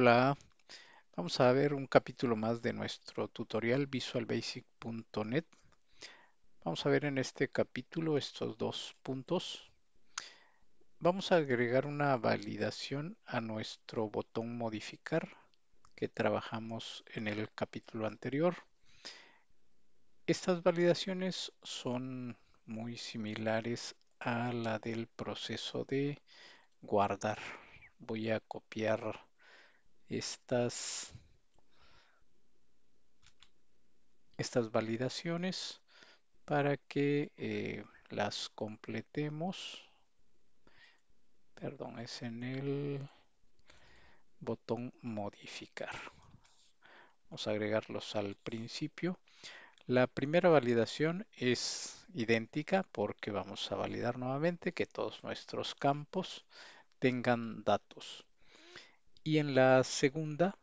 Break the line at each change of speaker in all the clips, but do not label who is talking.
Hola, vamos a ver un capítulo más de nuestro tutorial visualbasic.net. Vamos a ver en este capítulo estos dos puntos. Vamos a agregar una validación a nuestro botón modificar que trabajamos en el capítulo anterior. Estas validaciones son muy similares a la del proceso de guardar. Voy a copiar estas, estas validaciones para que eh, las completemos. Perdón, es en el botón modificar. Vamos a agregarlos al principio. La primera validación es idéntica porque vamos a validar nuevamente que todos nuestros campos tengan datos. Y en la segunda,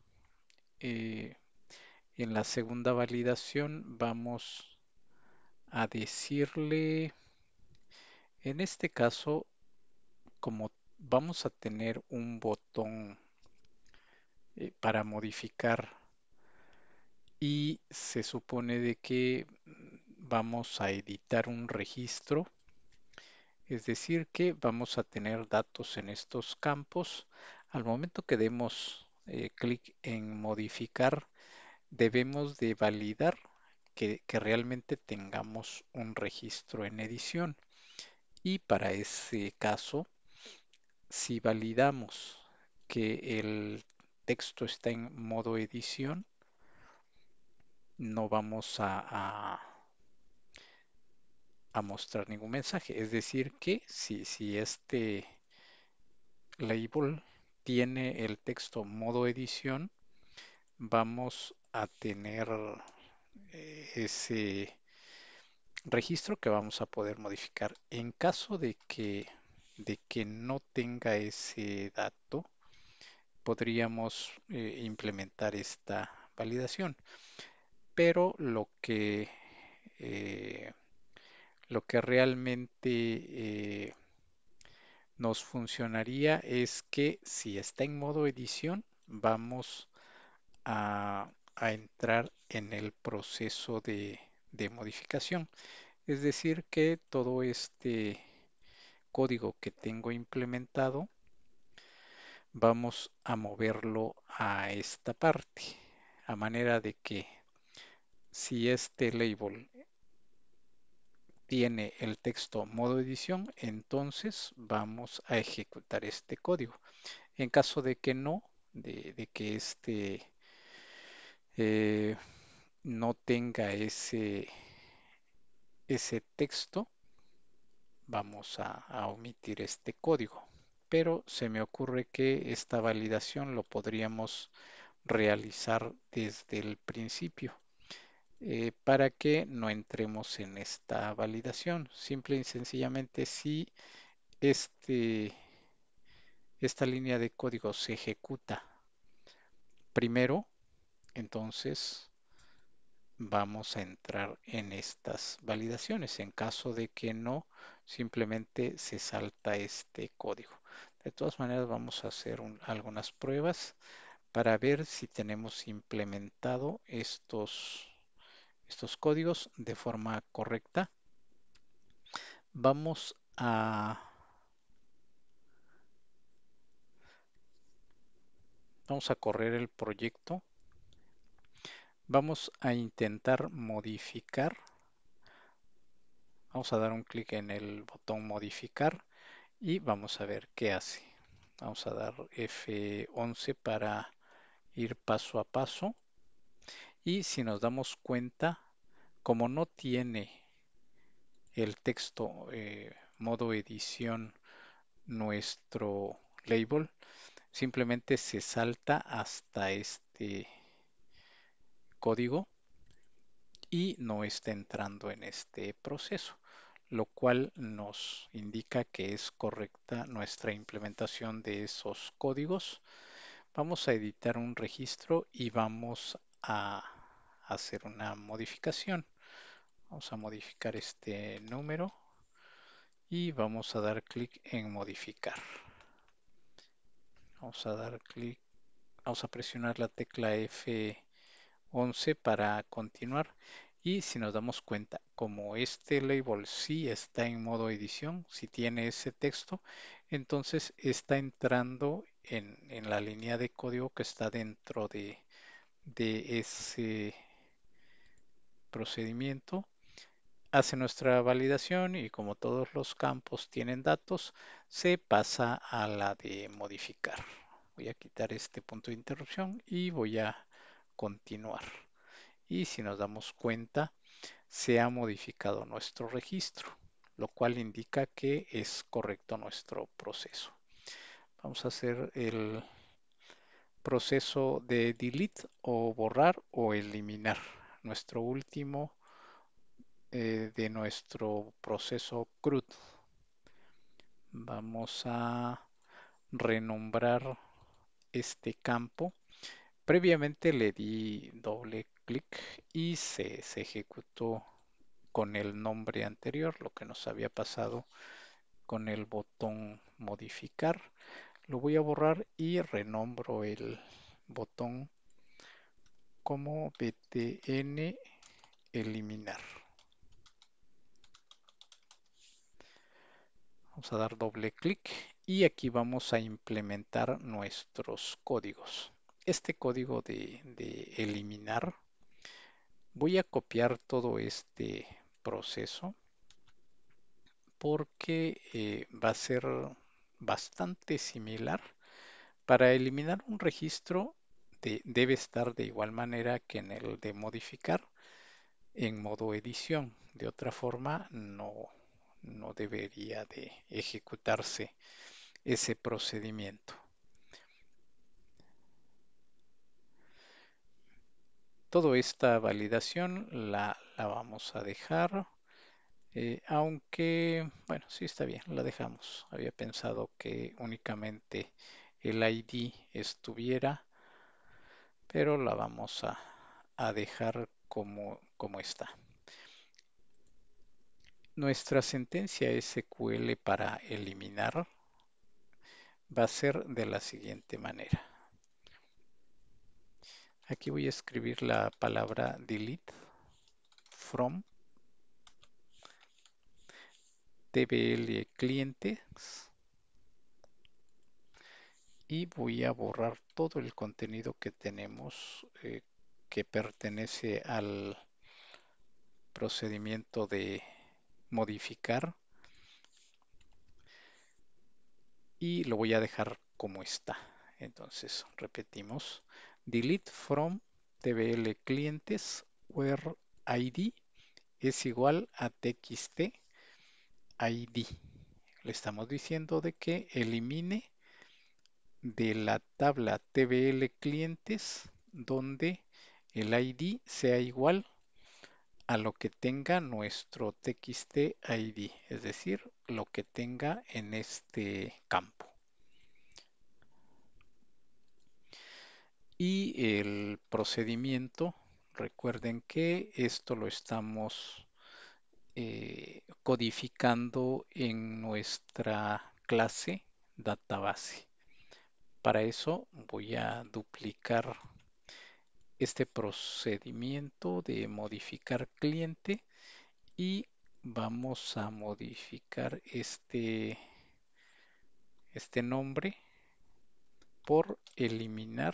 eh, en la segunda validación vamos a decirle, en este caso, como vamos a tener un botón eh, para modificar y se supone de que vamos a editar un registro, es decir que vamos a tener datos en estos campos, al momento que demos eh, clic en modificar, debemos de validar que, realmente tengamos un registro en edición. Y para ese caso, si validamos que el texto está en modo edición, no vamos a, a mostrar ningún mensaje. Es decir, que si, si este label tiene el texto modo edición, vamos a tener eh, ese registro que vamos a poder modificar. En caso de que, de que no tenga ese dato, podríamos eh, implementar esta validación. Pero lo que, eh, lo que realmente nos funcionaría es que si está en modo edición, vamos a, entrar en el proceso de, de modificación. Es decir, que todo este código que tengo implementado, vamos a moverlo a esta parte, a manera de que si este label tiene el texto modo edición, entonces vamos a ejecutar este código. En caso de que no, de, que este eh, no tenga ese, ese texto, vamos a omitir este código. Pero se me ocurre que esta validación lo podríamos realizar desde el principio. Eh, para que no entremos en esta validación. Simple y sencillamente si este, esta línea de código se ejecuta primero, entonces vamos a entrar en estas validaciones. En caso de que no, simplemente se salta este código. De todas maneras, vamos a hacer algunas pruebas para ver si tenemos implementado estos estos códigos de forma correcta. Vamos a... Vamos a correr el proyecto. Vamos a intentar modificar. Vamos a dar un clic en el botón modificar y vamos a ver qué hace. Vamos a dar F11 para ir paso a paso. Y si nos damos cuenta, como no tiene el texto eh, modo edición nuestro label, simplemente se salta hasta este código y no está entrando en este proceso, lo cual nos indica que es correcta nuestra implementación de esos códigos. Vamos a editar un registro y vamos a hacer una modificación. Vamos a modificar este número y vamos a dar clic en modificar. Vamos a dar clic, vamos a presionar la tecla F11 para continuar y si nos damos cuenta, como este label si está en modo edición, si tiene ese texto, entonces está entrando en, en la línea de código que está dentro de, de ese procedimiento, hace nuestra validación y como todos los campos tienen datos, se pasa a la de modificar. Voy a quitar este punto de interrupción y voy a continuar. Y si nos damos cuenta, se ha modificado nuestro registro, lo cual indica que es correcto nuestro proceso. Vamos a hacer el proceso de delete o borrar o eliminar nuestro último eh, de nuestro proceso CRUD. Vamos a renombrar este campo. Previamente le di doble clic y se, se ejecutó con el nombre anterior, lo que nos había pasado con el botón modificar. Lo voy a borrar y renombro el botón como btn eliminar. Vamos a dar doble clic y aquí vamos a implementar nuestros códigos. Este código de, eliminar, voy a copiar todo este proceso porque eh, va a ser bastante similar. Para eliminar un registro debe estar de igual manera que en el de modificar en modo edición. De otra forma, no, debería de ejecutarse ese procedimiento. Toda esta validación la, vamos a dejar, eh, aunque, bueno, sí está bien, la dejamos. Había pensado que únicamente el ID estuviera pero la vamos a, dejar como, como está. Nuestra sentencia SQL para eliminar va a ser de la siguiente manera. Aquí voy a escribir la palabra delete from tbl clientes voy a borrar todo el contenido que tenemos eh, que pertenece al procedimiento de modificar y lo voy a dejar como está entonces repetimos delete from tbl clientes where id es igual a txt id le estamos diciendo de que elimine de la tabla TBL clientes donde el ID sea igual a lo que tenga nuestro txt ID, es decir, lo que tenga en este campo. Y el procedimiento, recuerden que esto lo estamos eh, codificando en nuestra clase database. Para eso voy a duplicar este procedimiento de modificar cliente y vamos a modificar este, este nombre por eliminar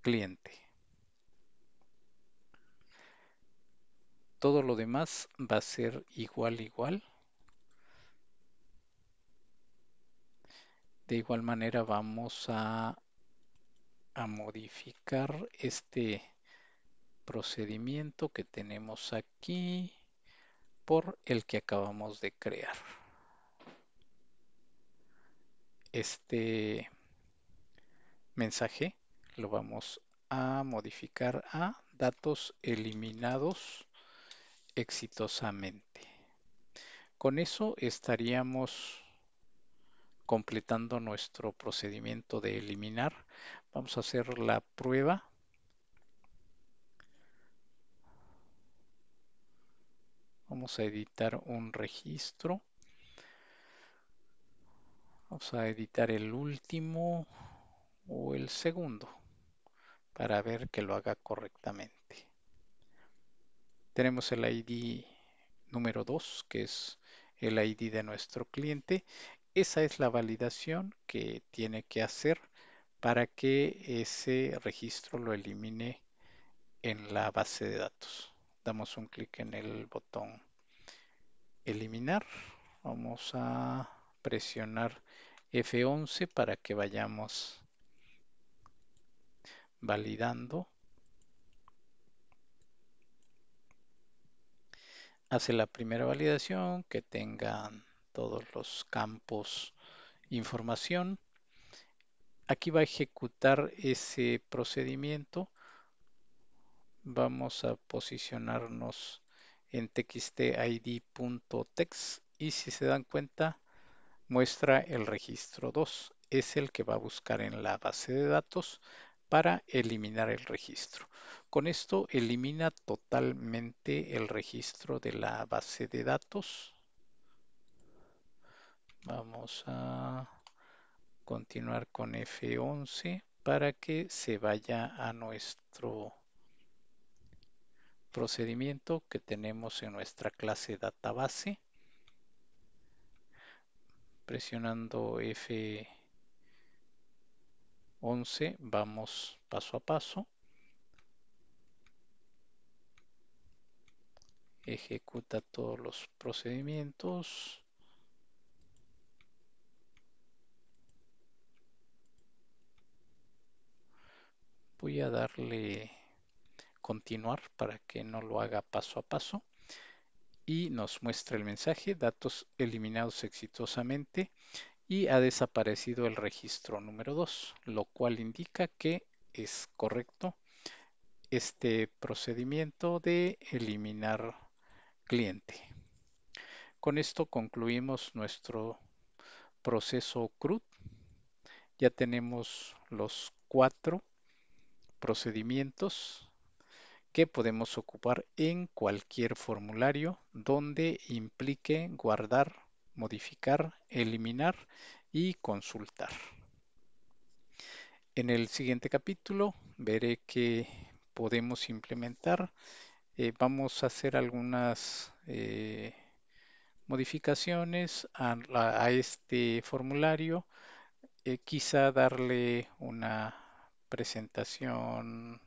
cliente. Todo lo demás va a ser igual, igual. De igual manera vamos a, a modificar este procedimiento que tenemos aquí por el que acabamos de crear. Este mensaje lo vamos a modificar a datos eliminados exitosamente. Con eso estaríamos completando nuestro procedimiento de eliminar. Vamos a hacer la prueba. Vamos a editar un registro. Vamos a editar el último o el segundo para ver que lo haga correctamente. Tenemos el ID número 2, que es el ID de nuestro cliente esa es la validación que tiene que hacer para que ese registro lo elimine en la base de datos. Damos un clic en el botón eliminar. Vamos a presionar F11 para que vayamos validando. Hace la primera validación que tengan todos los campos información. Aquí va a ejecutar ese procedimiento. Vamos a posicionarnos en txtid.text y si se dan cuenta muestra el registro 2. Es el que va a buscar en la base de datos para eliminar el registro. Con esto elimina totalmente el registro de la base de datos Vamos a continuar con F11 para que se vaya a nuestro procedimiento que tenemos en nuestra clase database. Presionando F11 vamos paso a paso. Ejecuta todos los procedimientos. voy a darle continuar para que no lo haga paso a paso y nos muestra el mensaje datos eliminados exitosamente y ha desaparecido el registro número 2 lo cual indica que es correcto este procedimiento de eliminar cliente con esto concluimos nuestro proceso CRUD ya tenemos los cuatro procedimientos que podemos ocupar en cualquier formulario donde implique guardar, modificar, eliminar y consultar. En el siguiente capítulo veré que podemos implementar. Eh, vamos a hacer algunas eh, modificaciones a, este formulario. Eh, quizá darle una presentación,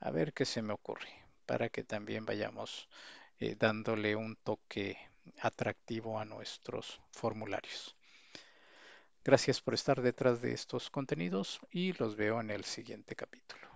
a ver qué se me ocurre, para que también vayamos eh, dándole un toque atractivo a nuestros formularios. Gracias por estar detrás de estos contenidos y los veo en el siguiente capítulo.